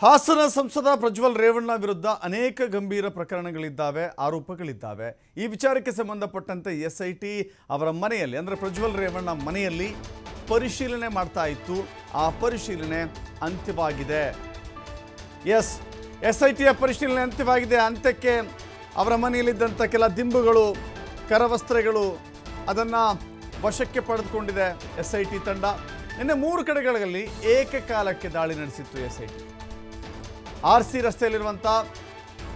ಹಾಸನ ಸಂಸದ ಪ್ರಜ್ವಲ್ ರೇವಣ್ಣ ವಿರುದ್ಧ ಅನೇಕ ಗಂಭೀರ ಪ್ರಕರಣಗಳಿದ್ದಾವೆ ಆರೋಪಗಳಿದ್ದಾವೆ ಈ ವಿಚಾರಕ್ಕೆ ಸಂಬಂಧಪಟ್ಟಂತೆ ಎಸ್ ಐ ಟಿ ಅವರ ಮನೆಯಲ್ಲಿ ಅಂದರೆ ಪ್ರಜ್ವಲ್ ರೇವಣ್ಣ ಮನೆಯಲ್ಲಿ ಪರಿಶೀಲನೆ ಮಾಡ್ತಾ ಇತ್ತು ಆ ಪರಿಶೀಲನೆ ಅಂತ್ಯವಾಗಿದೆ ಎಸ್ ಎಸ್ ಐ ಟಿಯ ಪರಿಶೀಲನೆ ಅಂತ್ಯವಾಗಿದೆ ಅಂತ್ಯಕ್ಕೆ ಅವರ ಮನೆಯಲ್ಲಿದ್ದಂಥ ಕೆಲ ದಿಂಬುಗಳು ಕರವಸ್ತ್ರಗಳು ಅದನ್ನು ವಶಕ್ಕೆ ಪಡೆದುಕೊಂಡಿದೆ ಎಸ್ ಐ ಟಿ ತಂಡ ನಿನ್ನೆ ಮೂರು ಕಡೆಗಳಲ್ಲಿ ಏಕಕಾಲಕ್ಕೆ ದಾಳಿ ನಡೆಸಿತ್ತು S I T R C ರಸ್ತೆಯಲ್ಲಿರುವಂಥ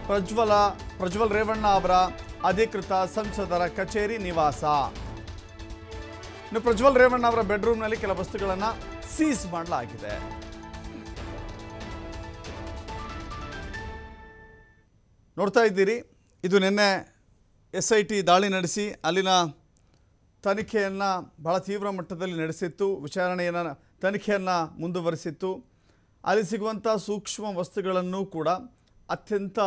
ಪ್ರಜ್ವಲ ಪ್ರಜ್ವಲ್ ರೇವಣ್ಣ ಅವರ ಅಧಿಕೃತ ಸಂಸದರ ಕಚೇರಿ ನಿವಾಸ ಇನ್ನು ಪ್ರಜ್ವಲ್ ರೇವಣ್ಣ ಅವರ ಬೆಡ್ರೂಮ್ನಲ್ಲಿ ಕೆಲ ವಸ್ತುಗಳನ್ನು ಸೀಸ್ ಮಾಡಲಾಗಿದೆ ನೋಡ್ತಾ ಇದ್ದೀರಿ ಇದು ನಿನ್ನೆ ಎಸ್ ಐ ಟಿ ದಾಳಿ ನಡೆಸಿ ಅಲ್ಲಿನ ತನಿಖೆಯನ್ನು ಬಹಳ ತೀವ್ರ ಮಟ್ಟದಲ್ಲಿ ನಡೆಸಿತ್ತು ವಿಚಾರಣೆಯನ್ನು ತನಿಖೆಯನ್ನು ಮುಂದುವರಿಸಿತ್ತು ಅಲ್ಲಿ ಸಿಗುವಂಥ ಸೂಕ್ಷ್ಮ ವಸ್ತುಗಳನ್ನು ಕೂಡ ಅತ್ಯಂತ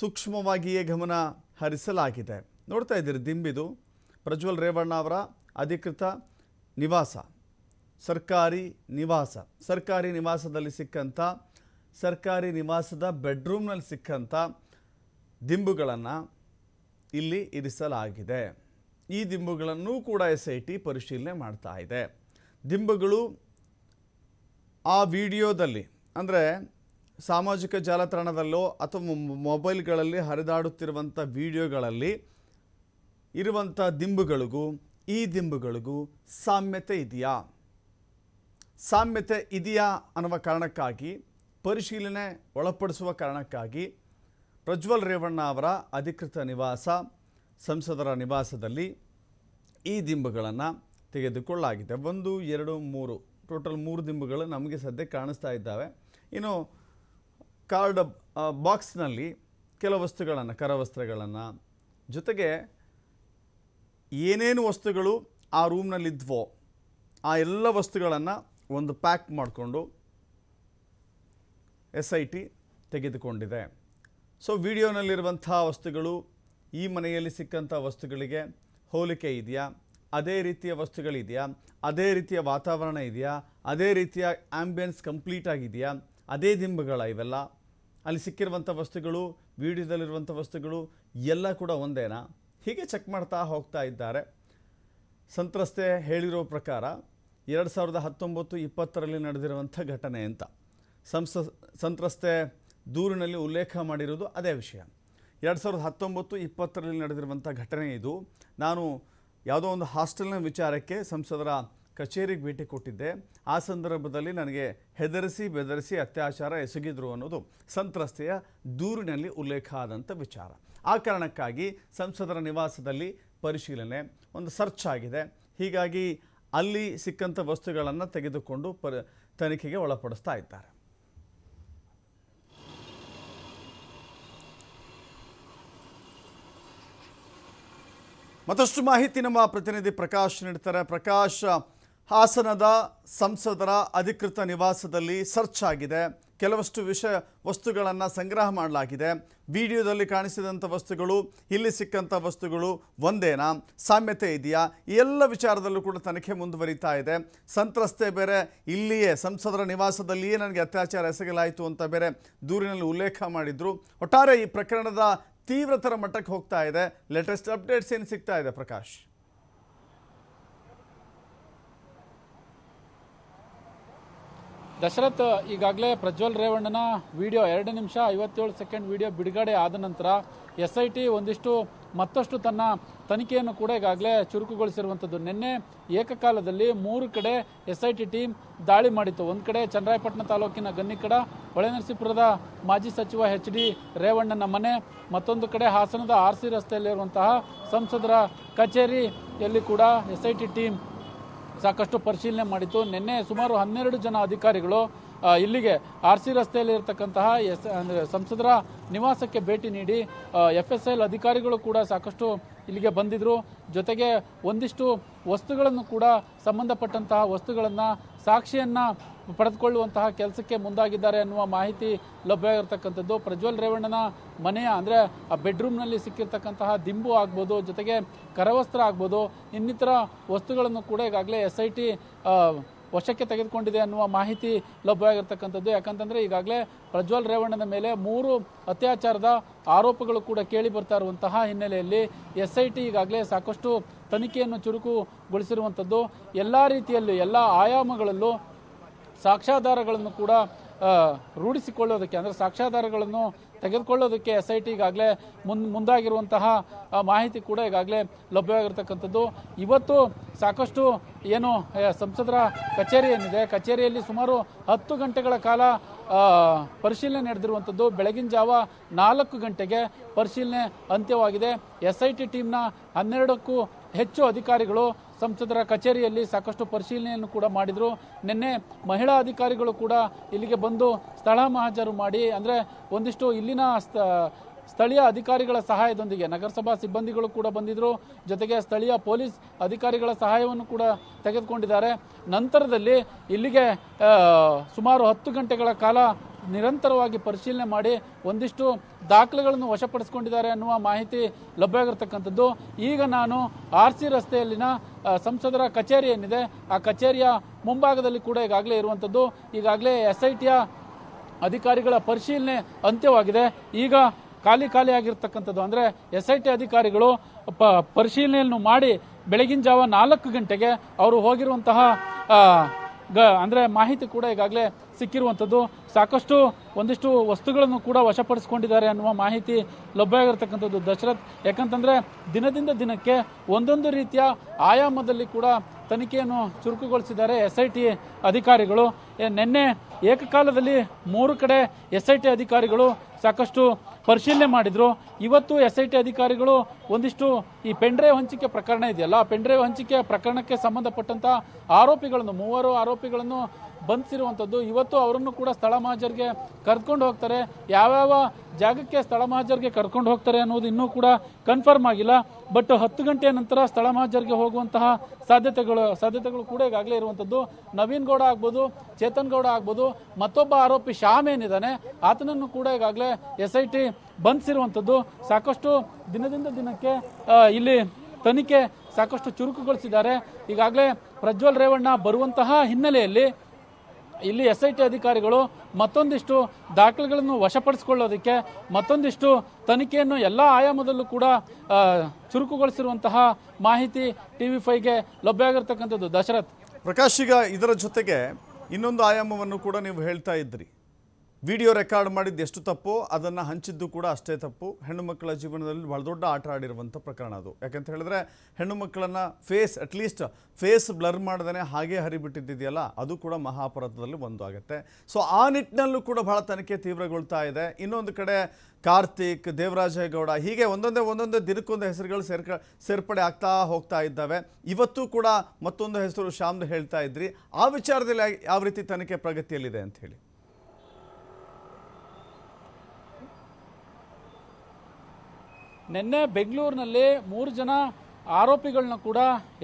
ಸೂಕ್ಷ್ಮವಾಗಿಯೇ ಗಮನ ಹರಿಸಲಾಗಿದೆ ನೋಡ್ತಾ ಇದ್ದೀರಿ ದಿಂಬಿದು ಪ್ರಜ್ವಲ್ ರೇವಣ್ಣ ಅವರ ಅಧಿಕೃತ ನಿವಾಸ ಸರ್ಕಾರಿ ನಿವಾಸ ಸರ್ಕಾರಿ ನಿವಾಸದಲ್ಲಿ ಸಿಕ್ಕಂಥ ಸರ್ಕಾರಿ ನಿವಾಸದ ಬೆಡ್ರೂಮ್ನಲ್ಲಿ ಸಿಕ್ಕಂಥ ದಿಂಬುಗಳನ್ನು ಇಲ್ಲಿ ಇರಿಸಲಾಗಿದೆ ಈ ದಿಂಬುಗಳನ್ನು ಕೂಡ ಎಸ್ ಐ ಟಿ ಪರಿಶೀಲನೆ ಮಾಡ್ತಾ ಇದೆ ದಿಂಬುಗಳು ಆ ವಿಡಿಯೋದಲ್ಲಿ ಅಂದರೆ ಸಾಮಾಜಿಕ ಜಾಲತಾಣದಲ್ಲೋ ಅಥವಾ ಮೊಬೈಲ್ಗಳಲ್ಲಿ ಹರಿದಾಡುತ್ತಿರುವಂಥ ವಿಡಿಯೋಗಳಲ್ಲಿ ಇರುವಂಥ ದಿಂಬುಗಳಿಗೂ ಈ ದಿಂಬುಗಳಿಗೂ ಸಾಮ್ಯತೆ ಇದೆಯಾ ಸಾಮ್ಯತೆ ಇದೆಯಾ ಅನ್ನುವ ಕಾರಣಕ್ಕಾಗಿ ಪರಿಶೀಲನೆ ಒಳಪಡಿಸುವ ಕಾರಣಕ್ಕಾಗಿ ಪ್ರಜ್ವಲ್ ರೇವಣ್ಣ ಅವರ ಅಧಿಕೃತ ನಿವಾಸ ಸಂಸದರ ನಿವಾಸದಲ್ಲಿ ಈ ದಿಂಬುಗಳನ್ನು ತೆಗೆದುಕೊಳ್ಳಲಾಗಿದೆ ಒಂದು ಎರಡು ಮೂರು ಟೋಟಲ್ ಮೂರು ದಿಂಬುಗಳು ನಮಗೆ ಸದ್ಯ ಕಾಣಿಸ್ತಾ ಇದ್ದಾವೆ ಇನ್ನು ಕಾರ್ಡ್ ಬಾಕ್ಸ್ನಲ್ಲಿ ಕೆಲವು ವಸ್ತುಗಳನ್ನು ಕರವಸ್ತ್ರಗಳನ್ನು ಜೊತೆಗೆ ಏನೇನು ವಸ್ತುಗಳು ಆ ರೂಮ್ನಲ್ಲಿದ್ವೋ ಆ ಎಲ್ಲ ವಸ್ತುಗಳನ್ನು ಒಂದು ಪ್ಯಾಕ್ ಮಾಡಿಕೊಂಡು ಎಸ್ ಐ ಟಿ ತೆಗೆದುಕೊಂಡಿದೆ ಸೊ ವಿಡಿಯೋನಲ್ಲಿರುವಂಥ ವಸ್ತುಗಳು ಈ ಮನೆಯಲ್ಲಿ ಸಿಕ್ಕಂಥ ವಸ್ತುಗಳಿಗೆ ಹೋಲಿಕೆ ಇದೆಯಾ ಅದೇ ರೀತಿಯ ವಸ್ತುಗಳಿದೆಯಾ ಅದೇ ರೀತಿಯ ವಾತಾವರಣ ಇದೆಯಾ ಅದೇ ರೀತಿಯ ಆ್ಯಂಬಿಯನ್ಸ್ ಕಂಪ್ಲೀಟ್ ಆಗಿದೆಯಾ ಅದೇ ದಿಂಬುಗಳ ಇವೆಲ್ಲ ಅಲ್ಲಿ ಸಿಕ್ಕಿರುವಂಥ ವಸ್ತುಗಳು ವಿಡಿಯೋದಲ್ಲಿರುವಂಥ ವಸ್ತುಗಳು ಎಲ್ಲ ಕೂಡ ಒಂದೇನಾ ಹೀಗೆ ಚೆಕ್ ಮಾಡ್ತಾ ಹೋಗ್ತಾ ಇದ್ದಾರೆ ಸಂತ್ರಸ್ತೆ ಹೇಳಿರೋ ಪ್ರಕಾರ ಎರಡು ಸಾವಿರದ ಹತ್ತೊಂಬತ್ತು ಇಪ್ಪತ್ತರಲ್ಲಿ ನಡೆದಿರುವಂಥ ಘಟನೆ ಅಂತ ಸಂಸ ಸಂತ್ರಸ್ತೆ ದೂರಿನಲ್ಲಿ ಉಲ್ಲೇಖ ಮಾಡಿರೋದು ಅದೇ ವಿಷಯ ಎರಡು ಸಾವಿರದ ಹತ್ತೊಂಬತ್ತು ಇಪ್ಪತ್ತರಲ್ಲಿ ನಡೆದಿರುವಂಥ ಘಟನೆ ಇದು ನಾನು ಯಾವುದೋ ಒಂದು ಹಾಸ್ಟೆಲ್ನ ವಿಚಾರಕ್ಕೆ ಸಂಸದರ ಕಚೇರಿಗೆ ಭೇಟಿ ಕೊಟ್ಟಿದ್ದೆ ಆ ಸಂದರ್ಭದಲ್ಲಿ ನನಗೆ ಹೆದರಿಸಿ ಬೆದರಿಸಿ ಅತ್ಯಾಚಾರ ಎಸಗಿದ್ರು ಅನ್ನೋದು ಸಂತ್ರಸ್ತೆಯ ದೂರಿನಲ್ಲಿ ಉಲ್ಲೇಖ ಆದಂಥ ವಿಚಾರ ಆ ಕಾರಣಕ್ಕಾಗಿ ಸಂಸದರ ನಿವಾಸದಲ್ಲಿ ಪರಿಶೀಲನೆ ಒಂದು ಸರ್ಚ್ ಆಗಿದೆ ಹೀಗಾಗಿ ಅಲ್ಲಿ ಸಿಕ್ಕಂಥ ವಸ್ತುಗಳನ್ನು ತೆಗೆದುಕೊಂಡು ಪರ್ ತನಿಖೆಗೆ ಒಳಪಡಿಸ್ತಾ ಇದ್ದಾರೆ ಮತ್ತಷ್ಟು ಮಾಹಿತಿ ನಮ್ಮ ಪ್ರತಿನಿಧಿ ಪ್ರಕಾಶ್ ನೀಡ್ತಾರೆ ಪ್ರಕಾಶ್ ಹಾಸನದ ಸಂಸದರ ಅಧಿಕೃತ ನಿವಾಸದಲ್ಲಿ ಸರ್ಚ್ ಆಗಿದೆ ಕೆಲವಷ್ಟು ವಿಷಯ ವಸ್ತುಗಳನ್ನು ಸಂಗ್ರಹ ಮಾಡಲಾಗಿದೆ ವಿಡಿಯೋದಲ್ಲಿ ಕಾಣಿಸಿದಂಥ ವಸ್ತುಗಳು ಇಲ್ಲಿ ಸಿಕ್ಕಂಥ ವಸ್ತುಗಳು ಒಂದೇನಾ ಸಾಮ್ಯತೆ ಇದೆಯಾ ಎಲ್ಲ ವಿಚಾರದಲ್ಲೂ ಕೂಡ ತನಿಖೆ ಮುಂದುವರಿತಾ ಇದೆ ಸಂತ್ರಸ್ತೆ ಬೇರೆ ಇಲ್ಲಿಯೇ ಸಂಸದರ ನಿವಾಸದಲ್ಲಿಯೇ ನನಗೆ ಅತ್ಯಾಚಾರ ಎಸಗಲಾಯಿತು ಅಂತ ಬೇರೆ ದೂರಿನಲ್ಲಿ ಉಲ್ಲೇಖ ಮಾಡಿದರು ಒಟ್ಟಾರೆ ಈ ಪ್ರಕರಣದ ತೀವ್ರತರ ಮಟ್ಟಕ್ಕೆ ಹೋಗ್ತಾ ಇದೆ ಲೇಟೆಸ್ಟ್ ಅಪ್ಡೇಟ್ಸ್ ಏನು ಸಿಗ್ತಾ ಇದೆ ಪ್ರಕಾಶ್ ದಶರಥ್ ಈಗಾಗಲೇ ಪ್ರಜ್ವಲ್ ರೇವಣ್ಣನ ವಿಡಿಯೋ ಎರಡು ನಿಮಿಷ ಐವತ್ತೇಳು ಸೆಕೆಂಡ್ ವಿಡಿಯೋ ಬಿಡುಗಡೆ ಆದ ನಂತರ ಎಸ್ ಐ ಟಿ ಒಂದಿಷ್ಟು ಮತ್ತಷ್ಟು ತನ್ನ ತನಿಖೆಯನ್ನು ಕೂಡ ಈಗಾಗಲೇ ಚುರುಕುಗೊಳಿಸಿರುವಂಥದ್ದು ನಿನ್ನೆ ಏಕಕಾಲದಲ್ಲಿ ಮೂರು ಕಡೆ ಎಸ್ ಐ ಟಿ ಟೀಮ್ ದಾಳಿ ಮಾಡಿತ್ತು ಒಂದು ಕಡೆ ಚನ್ನರಾಯಪಟ್ಟಣ ತಾಲೂಕಿನ ಗನ್ನಿಕಡ ಹೊಳೆನರಸಿಪುರದ ಮಾಜಿ ಸಚಿವ ಎಚ್ ಡಿ ರೇವಣ್ಣನ ಮನೆ ಮತ್ತೊಂದು ಕಡೆ ಹಾಸನದ ಆರ್ ಸಿ ರಸ್ತೆಯಲ್ಲಿರುವಂತಹ ಸಂಸದರ ಕಚೇರಿಯಲ್ಲಿ ಕೂಡ ಎಸ್ ಐ ಟಿ ಟೀಮ್ ಸಾಕಷ್ಟು ಪರಿಶೀಲನೆ ಮಾಡಿತ್ತು ನಿನ್ನೆ ಸುಮಾರು ಹನ್ನೆರಡು ಜನ ಅಧಿಕಾರಿಗಳು ಇಲ್ಲಿಗೆ ಆರ್ ಸಿ ರಸ್ತೆಯಲ್ಲಿ ಇರತಕ್ಕಂತಹ ಎಸ್ ಅಂದರೆ ಸಂಸದರ ನಿವಾಸಕ್ಕೆ ಭೇಟಿ ನೀಡಿ ಎಫ್ ಎಸ್ ಎಲ್ ಅಧಿಕಾರಿಗಳು ಕೂಡ ಸಾಕಷ್ಟು ಇಲ್ಲಿಗೆ ಬಂದಿದ್ದರು ಜೊತೆಗೆ ಒಂದಿಷ್ಟು ವಸ್ತುಗಳನ್ನು ಕೂಡ ಸಂಬಂಧಪಟ್ಟಂತಹ ವಸ್ತುಗಳನ್ನು ಸಾಕ್ಷಿಯನ್ನು ಪಡೆದುಕೊಳ್ಳುವಂತಹ ಕೆಲಸಕ್ಕೆ ಮುಂದಾಗಿದ್ದಾರೆ ಅನ್ನುವ ಮಾಹಿತಿ ಲಭ್ಯ ಇರತಕ್ಕಂಥದ್ದು ಪ್ರಜ್ವಲ್ ರೇವಣ್ಣನ ಮನೆಯ ಅಂದರೆ ಆ ಬೆಡ್ರೂಮ್ನಲ್ಲಿ ಸಿಕ್ಕಿರ್ತಕ್ಕಂತಹ ದಿಂಬು ಆಗ್ಬೋದು ಜೊತೆಗೆ ಕರವಸ್ತ್ರ ಆಗ್ಬೋದು ಇನ್ನಿತರ ವಸ್ತುಗಳನ್ನು ಕೂಡ ಈಗಾಗಲೇ ಎಸ್ ಐ ಟಿ ವಶಕ್ಕೆ ತೆಗೆದುಕೊಂಡಿದೆ ಅನ್ನುವ ಮಾಹಿತಿ ಲಭ್ಯವಾಗಿರ್ತಕ್ಕಂಥದ್ದು ಯಾಕಂತಂದರೆ ಈಗಾಗಲೇ ಪ್ರಜ್ವಲ್ ರೇವಣ್ಣನ ಮೇಲೆ ಮೂರು ಅತ್ಯಾಚಾರದ ಆರೋಪಗಳು ಕೂಡ ಕೇಳಿ ಬರ್ತಾ ಇರುವಂತಹ ಹಿನ್ನೆಲೆಯಲ್ಲಿ ಎಸ್ ಐ ಟಿ ಈಗಾಗಲೇ ಸಾಕಷ್ಟು ತನಿಖೆಯನ್ನು ಚುರುಕುಗೊಳಿಸಿರುವಂಥದ್ದು ಎಲ್ಲ ರೀತಿಯಲ್ಲೂ ಎಲ್ಲ ಆಯಾಮಗಳಲ್ಲೂ ಸಾಕ್ಷ್ಯಾಧಾರಗಳನ್ನು ಕೂಡ ರೂಢಿಸಿಕೊಳ್ಳೋದಕ್ಕೆ ಅಂದರೆ ಸಾಕ್ಷ್ಯಾಧಾರಗಳನ್ನು ತೆಗೆದುಕೊಳ್ಳೋದಕ್ಕೆ ಎಸ್ ಐ ಟಿ ಈಗಾಗಲೇ ಮುನ್ ಮುಂದಾಗಿರುವಂತಹ ಮಾಹಿತಿ ಕೂಡ ಈಗಾಗಲೇ ಲಭ್ಯವಾಗಿರ್ತಕ್ಕಂಥದ್ದು ಇವತ್ತು ಸಾಕಷ್ಟು ಏನು ಸಂಸದರ ಕಚೇರಿ ಏನಿದೆ ಕಚೇರಿಯಲ್ಲಿ ಸುಮಾರು ಹತ್ತು ಗಂಟೆಗಳ ಕಾಲ ಪರಿಶೀಲನೆ ನಡೆದಿರುವಂಥದ್ದು ಬೆಳಗಿನ ಜಾವ ನಾಲ್ಕು ಗಂಟೆಗೆ ಪರಿಶೀಲನೆ ಅಂತ್ಯವಾಗಿದೆ ಎಸ್ ಐ ಟಿ ಟೀಮ್ನ ಹನ್ನೆರಡಕ್ಕೂ ಹೆಚ್ಚು ಅಧಿಕಾರಿಗಳು ಸಂಸದರ ಕಚೇರಿಯಲ್ಲಿ ಸಾಕಷ್ಟು ಪರಿಶೀಲನೆಯನ್ನು ಕೂಡ ಮಾಡಿದರು ನಿನ್ನೆ ಮಹಿಳಾ ಅಧಿಕಾರಿಗಳು ಕೂಡ ಇಲ್ಲಿಗೆ ಬಂದು ಸ್ಥಳ ಮಹಾಜರು ಮಾಡಿ ಅಂದರೆ ಒಂದಿಷ್ಟು ಇಲ್ಲಿನ ಸ್ಥ ಸ್ಥಳೀಯ ಅಧಿಕಾರಿಗಳ ಸಹಾಯದೊಂದಿಗೆ ನಗರಸಭಾ ಸಿಬ್ಬಂದಿಗಳು ಕೂಡ ಬಂದಿದ್ದರು ಜೊತೆಗೆ ಸ್ಥಳೀಯ ಪೊಲೀಸ್ ಅಧಿಕಾರಿಗಳ ಸಹಾಯವನ್ನು ಕೂಡ ತೆಗೆದುಕೊಂಡಿದ್ದಾರೆ ನಂತರದಲ್ಲಿ ಇಲ್ಲಿಗೆ ಸುಮಾರು ಹತ್ತು ಗಂಟೆಗಳ ಕಾಲ ನಿರಂತರವಾಗಿ ಪರಿಶೀಲನೆ ಮಾಡಿ ಒಂದಿಷ್ಟು ದಾಖಲೆಗಳನ್ನು ವಶಪಡಿಸ್ಕೊಂಡಿದ್ದಾರೆ ಅನ್ನುವ ಮಾಹಿತಿ ಲಭ್ಯವಾಗಿರ್ತಕ್ಕಂಥದ್ದು ಈಗ ನಾನು ಆರ್ ಸಿ ರಸ್ತೆಯಲ್ಲಿನ ಸಂಸದರ ಕಚೇರಿ ಏನಿದೆ ಆ ಕಚೇರಿಯ ಮುಂಭಾಗದಲ್ಲಿ ಕೂಡ ಈಗಾಗಲೇ ಇರುವಂಥದ್ದು ಈಗಾಗಲೇ ಎಸ್ ಐ ಟಿಯ ಅಧಿಕಾರಿಗಳ ಪರಿಶೀಲನೆ ಅಂತ್ಯವಾಗಿದೆ ಈಗ ಖಾಲಿ ಖಾಲಿ ಆಗಿರ್ತಕ್ಕಂಥದ್ದು ಅಂದರೆ ಎಸ್ ಐ ಟಿ ಅಧಿಕಾರಿಗಳು ಪ ಪರಿಶೀಲನೆಯನ್ನು ಮಾಡಿ ಬೆಳಗಿನ ಜಾವ ನಾಲ್ಕು ಗಂಟೆಗೆ ಅವರು ಹೋಗಿರುವಂತಹ ಗ ಅಂದರೆ ಮಾಹಿತಿ ಕೂಡ ಈಗಾಗಲೇ ಸಿಕ್ಕಿರುವಂಥದ್ದು ಸಾಕಷ್ಟು ಒಂದಿಷ್ಟು ವಸ್ತುಗಳನ್ನು ಕೂಡ ವಶಪಡಿಸಿಕೊಂಡಿದ್ದಾರೆ ಅನ್ನುವ ಮಾಹಿತಿ ಲಭ್ಯ ದಶರಥ್ ಯಾಕಂತಂದರೆ ದಿನದಿಂದ ದಿನಕ್ಕೆ ಒಂದೊಂದು ರೀತಿಯ ಆಯಾಮದಲ್ಲಿ ಕೂಡ ತನಿಖೆಯನ್ನು ಚುರುಕುಗೊಳಿಸಿದ್ದಾರೆ ಎಸ್ ಐ ಟಿ ಅಧಿಕಾರಿಗಳು ನಿನ್ನೆ ಏಕಕಾಲದಲ್ಲಿ ಮೂರು ಕಡೆ ಎಸ್ ಐ ಟಿ ಅಧಿಕಾರಿಗಳು ಸಾಕಷ್ಟು ಪರಿಶೀಲನೆ ಮಾಡಿದರು ಇವತ್ತು ಎಸ್ ಐ ಟಿ ಅಧಿಕಾರಿಗಳು ಒಂದಿಷ್ಟು ಈ ಪೆಂಡ್ರೈವ್ ಹಂಚಿಕೆ ಪ್ರಕರಣ ಇದೆಯಲ್ಲ ಪೆಂಡ್ರೈವ್ ಹಂಚಿಕೆ ಪ್ರಕರಣಕ್ಕೆ ಸಂಬಂಧಪಟ್ಟಂಥ ಆರೋಪಿಗಳನ್ನು ಮೂವರು ಆರೋಪಿಗಳನ್ನು ಬಂಧಿಸಿರುವಂಥದ್ದು ಇವತ್ತು ಅವರನ್ನು ಕೂಡ ಸ್ಥಳ ಮಹಾಜರಿಗೆ ಕರ್ಕೊಂಡು ಹೋಗ್ತಾರೆ ಯಾವ್ಯಾವ ಜಾಗಕ್ಕೆ ಸ್ಥಳ ಮಹಾಜರಿಗೆ ಕರ್ಕೊಂಡು ಹೋಗ್ತಾರೆ ಅನ್ನೋದು ಇನ್ನೂ ಕೂಡ ಕನ್ಫರ್ಮ್ ಆಗಿಲ್ಲ ಬಟ್ ಹತ್ತು ಗಂಟೆಯ ನಂತರ ಸ್ಥಳ ಮಹಾಜರಿಗೆ ಹೋಗುವಂತಹ ಸಾಧ್ಯತೆಗಳು ಸಾಧ್ಯತೆಗಳು ಕೂಡ ಈಗಾಗಲೇ ಇರುವಂಥದ್ದು ನವೀನ್ ಗೌಡ ಆಗ್ಬೋದು ಚೇತನ್ ಗೌಡ ಆಗ್ಬೋದು ಮತ್ತೊಬ್ಬ ಆರೋಪಿ ಶ್ಯಾಮ್ ಏನಿದ್ದಾನೆ ಆತನನ್ನು ಕೂಡ ಈಗಾಗಲೇ ಎಸ್ ಐ ಟಿ ಬಂಧಿಸಿರುವಂಥದ್ದು ಸಾಕಷ್ಟು ದಿನದಿಂದ ದಿನಕ್ಕೆ ಇಲ್ಲಿ ತನಿಖೆ ಸಾಕಷ್ಟು ಚುರುಕುಗೊಳಿಸಿದ್ದಾರೆ ಈಗಾಗಲೇ ಪ್ರಜ್ವಲ್ ರೇವಣ್ಣ ಬರುವಂತಹ ಹಿನ್ನೆಲೆಯಲ್ಲಿ ಇಲ್ಲಿ ಎಸ್ ಐ ಟಿ ಅಧಿಕಾರಿಗಳು ಮತ್ತೊಂದಿಷ್ಟು ದಾಖಲೆಗಳನ್ನು ವಶಪಡಿಸಿಕೊಳ್ಳೋದಕ್ಕೆ ಮತ್ತೊಂದಿಷ್ಟು ತನಿಖೆಯನ್ನು ಎಲ್ಲ ಆಯಾಮದಲ್ಲೂ ಕೂಡ ಚುರುಕುಗೊಳಿಸಿರುವಂತಹ ಮಾಹಿತಿ ಟಿ ವಿ ಫೈಗೆ ಲಭ್ಯ ಆಗಿರ್ತಕ್ಕಂಥದ್ದು ದಶರಥ್ ಪ್ರಕಾಶ್ ಈಗ ಇದರ ಜೊತೆಗೆ ಇನ್ನೊಂದು ಆಯಾಮವನ್ನು ಕೂಡ ನೀವು ಹೇಳ್ತಾ ಇದ್ರಿ ವಿಡಿಯೋ ರೆಕಾರ್ಡ್ ಮಾಡಿದ್ದು ಎಷ್ಟು ತಪ್ಪು ಅದನ್ನು ಹಂಚಿದ್ದು ಕೂಡ ಅಷ್ಟೇ ತಪ್ಪು ಹೆಣ್ಣು ಮಕ್ಕಳ ಜೀವನದಲ್ಲಿ ಭಾಳ ದೊಡ್ಡ ಆಟ ಆಡಿರುವಂಥ ಪ್ರಕರಣ ಅದು ಯಾಕಂತ ಹೇಳಿದ್ರೆ ಹೆಣ್ಣು ಮಕ್ಕಳನ್ನು ಫೇಸ್ ಅಟ್ಲೀಸ್ಟ್ ಫೇಸ್ ಬ್ಲರ್ ಮಾಡ್ದೇ ಹಾಗೆ ಹರಿಬಿಟ್ಟಿದ್ದಿದೆಯಲ್ಲ ಅದು ಕೂಡ ಮಹಾಭಾರತದಲ್ಲಿ ಒಂದು ಆಗುತ್ತೆ ಸೊ ಆ ನಿಟ್ಟಿನಲ್ಲೂ ಕೂಡ ಭಾಳ ತನಿಖೆ ತೀವ್ರಗೊಳ್ತಾ ಇದೆ ಇನ್ನೊಂದು ಕಡೆ ಕಾರ್ತಿಕ್ ದೇವರಾಜೇಗೌಡ ಹೀಗೆ ಒಂದೊಂದೇ ಒಂದೊಂದೇ ದಿನಕ್ಕೊಂದು ಹೆಸರುಗಳು ಸೇರ್ಕ ಸೇರ್ಪಡೆ ಆಗ್ತಾ ಹೋಗ್ತಾ ಇದ್ದಾವೆ ಇವತ್ತು ಕೂಡ ಮತ್ತೊಂದು ಹೆಸರು ಶ್ಯಾಮ್ದು ಹೇಳ್ತಾ ಇದ್ರಿ ಆ ವಿಚಾರದಲ್ಲಿ ಯಾವ ರೀತಿ ತನಿಖೆ ಪ್ರಗತಿಯಲ್ಲಿದೆ ಅಂತ ಹೇಳಿ ನಿನ್ನೆ ಬೆಂಗಳೂರಿನಲ್ಲಿ ಮೂರು ಜನ ಆರೋಪಿಗಳನ್ನ ಕೂಡ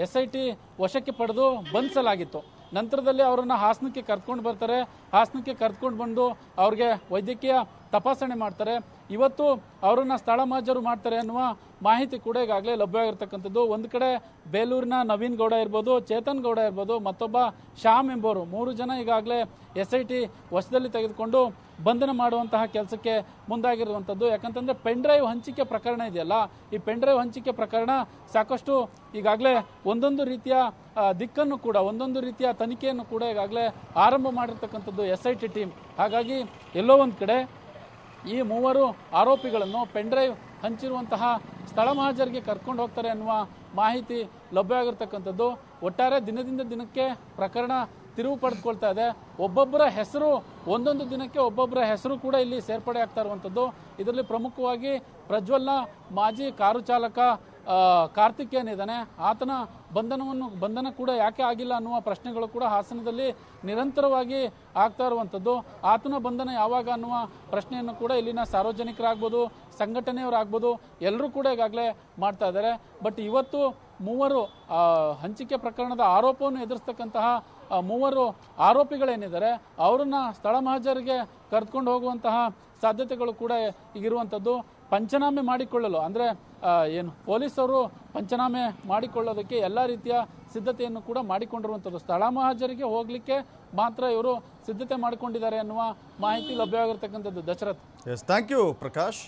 ಎಸ್ ಐ ಟಿ ವಶಕ್ಕೆ ಪಡೆದು ಬಂಧಿಸಲಾಗಿತ್ತು ನಂತರದಲ್ಲಿ ಅವರನ್ನು ಹಾಸನಕ್ಕೆ ಕರ್ಕೊಂಡು ಬರ್ತಾರೆ ಹಾಸನಕ್ಕೆ ಕರ್ಕೊಂಡು ಬಂದು ಅವ್ರಿಗೆ ವೈದ್ಯಕೀಯ ತಪಾಸಣೆ ಮಾಡ್ತಾರೆ ಇವತ್ತು ಅವರನ್ನು ಸ್ಥಳ ಮಾಜರು ಮಾಡ್ತಾರೆ ಅನ್ನುವ ಮಾಹಿತಿ ಕೂಡ ಈಗಾಗಲೇ ಲಭ್ಯವಾಗಿರ್ತಕ್ಕಂಥದ್ದು ಒಂದು ಕಡೆ ಬೇಲೂರಿನ ನವೀನ್ ಗೌಡ ಇರ್ಬೋದು ಚೇತನ್ ಗೌಡ ಇರ್ಬೋದು ಮತ್ತೊಬ್ಬ ಶ್ಯಾಮ್ ಎಂಬವರು ಮೂರು ಜನ ಈಗಾಗಲೇ ಎಸ್ ಐ ಟಿ ವಶದಲ್ಲಿ ತೆಗೆದುಕೊಂಡು ಬಂಧನ ಮಾಡುವಂತಹ ಕೆಲಸಕ್ಕೆ ಮುಂದಾಗಿರುವಂಥದ್ದು ಯಾಕಂತಂದರೆ ಡ್ರೈವ್ ಹಂಚಿಕೆ ಪ್ರಕರಣ ಇದೆಯಲ್ಲ ಈ ಪೆನ್ ಡ್ರೈವ್ ಹಂಚಿಕೆ ಪ್ರಕರಣ ಸಾಕಷ್ಟು ಈಗಾಗಲೇ ಒಂದೊಂದು ರೀತಿಯ ದಿಕ್ಕನ್ನು ಕೂಡ ಒಂದೊಂದು ರೀತಿಯ ತನಿಖೆಯನ್ನು ಕೂಡ ಈಗಾಗಲೇ ಆರಂಭ ಮಾಡಿರ್ತಕ್ಕಂಥದ್ದು ಎಸ್ ಐ ಟಿ ಟೀಮ್ ಹಾಗಾಗಿ ಎಲ್ಲೋ ಒಂದು ಕಡೆ ಈ ಮೂವರು ಆರೋಪಿಗಳನ್ನು ಪೆನ್ಡ್ರೈವ್ ಹಂಚಿರುವಂತಹ ಸ್ಥಳ ಮಹಾಜರಿಗೆ ಕರ್ಕೊಂಡು ಹೋಗ್ತಾರೆ ಅನ್ನುವ ಮಾಹಿತಿ ಲಭ್ಯ ಆಗಿರ್ತಕ್ಕಂಥದ್ದು ಒಟ್ಟಾರೆ ದಿನದಿಂದ ದಿನಕ್ಕೆ ಪ್ರಕರಣ ತಿರುವು ಪಡೆದುಕೊಳ್ತಾ ಇದೆ ಒಬ್ಬೊಬ್ಬರ ಹೆಸರು ಒಂದೊಂದು ದಿನಕ್ಕೆ ಒಬ್ಬೊಬ್ಬರ ಹೆಸರು ಕೂಡ ಇಲ್ಲಿ ಸೇರ್ಪಡೆ ಆಗ್ತಾ ಇರುವಂಥದ್ದು ಇದರಲ್ಲಿ ಪ್ರಮುಖವಾಗಿ ಪ್ರಜ್ವಲ್ನ ಮಾಜಿ ಕಾರು ಚಾಲಕ ಕಾರ್ತಿಕ್ ಏನಿದ್ದಾನೆ ಆತನ ಬಂಧನವನ್ನು ಬಂಧನ ಕೂಡ ಯಾಕೆ ಆಗಿಲ್ಲ ಅನ್ನುವ ಪ್ರಶ್ನೆಗಳು ಕೂಡ ಹಾಸನದಲ್ಲಿ ನಿರಂತರವಾಗಿ ಆಗ್ತಾ ಇರುವಂಥದ್ದು ಆತನ ಬಂಧನ ಯಾವಾಗ ಅನ್ನುವ ಪ್ರಶ್ನೆಯನ್ನು ಕೂಡ ಇಲ್ಲಿನ ಸಾರ್ವಜನಿಕರಾಗ್ಬೋದು ಸಂಘಟನೆಯವರಾಗ್ಬೋದು ಎಲ್ಲರೂ ಕೂಡ ಈಗಾಗಲೇ ಮಾಡ್ತಾ ಇದ್ದಾರೆ ಬಟ್ ಇವತ್ತು ಮೂವರು ಹಂಚಿಕೆ ಪ್ರಕರಣದ ಆರೋಪವನ್ನು ಎದುರಿಸ್ತಕ್ಕಂತಹ ಮೂವರು ಆರೋಪಿಗಳೇನಿದ್ದಾರೆ ಅವರನ್ನು ಸ್ಥಳ ಮಹಜರಿಗೆ ಕರೆದುಕೊಂಡು ಹೋಗುವಂತಹ ಸಾಧ್ಯತೆಗಳು ಕೂಡ ಈಗಿರುವಂಥದ್ದು ಪಂಚನಾಮೆ ಮಾಡಿಕೊಳ್ಳಲು ಅಂದರೆ ಏನು ಪೊಲೀಸರು ಪಂಚನಾಮೆ ಮಾಡಿಕೊಳ್ಳೋದಕ್ಕೆ ಎಲ್ಲ ರೀತಿಯ ಸಿದ್ಧತೆಯನ್ನು ಕೂಡ ಮಾಡಿಕೊಂಡಿರುವಂಥದ್ದು ಸ್ಥಳ ಮಹಾಜರಿಗೆ ಹೋಗಲಿಕ್ಕೆ ಮಾತ್ರ ಇವರು ಸಿದ್ಧತೆ ಮಾಡಿಕೊಂಡಿದ್ದಾರೆ ಅನ್ನುವ ಮಾಹಿತಿ ಲಭ್ಯವಾಗಿರ್ತಕ್ಕಂಥದ್ದು Dasharath S thank you Prakash